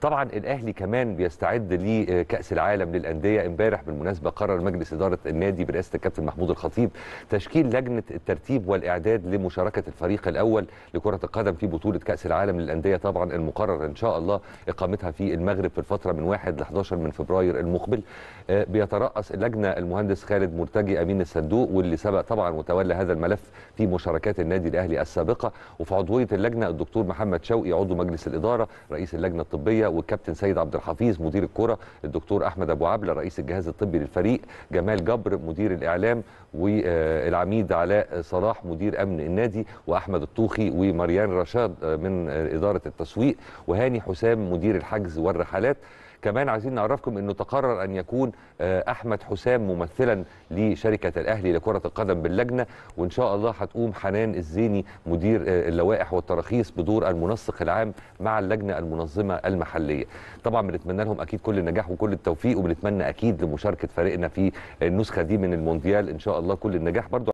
طبعا الاهلي كمان بيستعد لكاس العالم للانديه امبارح بالمناسبه قرر مجلس اداره النادي برئاسه الكابتن محمود الخطيب تشكيل لجنه الترتيب والاعداد لمشاركه الفريق الاول لكره القدم في بطوله كاس العالم للانديه طبعا المقرر ان شاء الله اقامتها في المغرب في الفتره من 1 ل 11 من فبراير المقبل آه، بيترأس اللجنه المهندس خالد مرتجي امين الصندوق واللي سبق طبعا وتولى هذا الملف في مشاركات النادي الاهلي السابقه وفي عضويه اللجنه الدكتور محمد شوقي عضو مجلس الاداره رئيس اللجنه الطبيه والكابتن سيد عبد الحفيظ مدير الكره الدكتور احمد ابو عبله رئيس الجهاز الطبي للفريق جمال جبر مدير الاعلام والعميد علاء صلاح مدير امن النادي واحمد الطوخي ومريان رشاد من اداره التسويق وهاني حسام مدير الحجز والرحلات كمان عايزين نعرفكم انه تقرر ان يكون آه، احمد حسام ممثلا لشركه الاهلي لكره القدم باللجنه وان شاء الله هتقوم حنان الزيني مدير آه، اللوائح والتراخيص بدور المنسق العام مع اللجنه المنظمه المحليه المحليه طبعا بنتمنى لهم اكيد كل النجاح وكل التوفيق وبنتمنى اكيد لمشاركه فريقنا في النسخه دي من المونديال ان شاء الله كل النجاح برضو